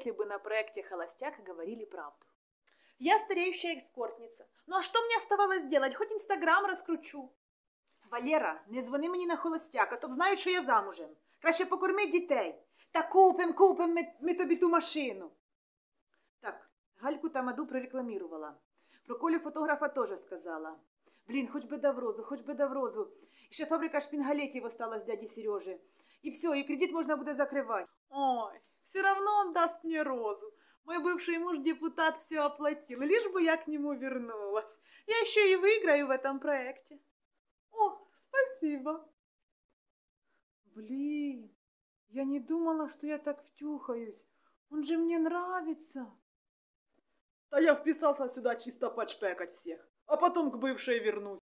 если бы на проекте «Холостяк» говорили правду. Я стареющая экскортница. Ну а что мне оставалось делать? Хоть Инстаграм раскручу. Валера, не звони мені на холостяк, а то знають, що я замужем. Краще покорми дітей. Та купим, купим ми, ми тобі ту машину. Так, Гальку Тамаду прорекламировала. Про Колю фотографа тоже сказала. Блин, хоть бы Даврозу, хоть бы Даврозу. Еще фабрика шпингалетів осталась дяді Сережи. И все, и кредит можно будет закрывать. Ой, все себе розу. Мой бывший муж депутат все оплатил, лишь бы я к нему вернулась. Я еще и выиграю в этом проекте. О, спасибо. Блин, я не думала, что я так втюхаюсь. Он же мне нравится. Да я вписался сюда чисто подшпекать всех, а потом к бывшей вернусь.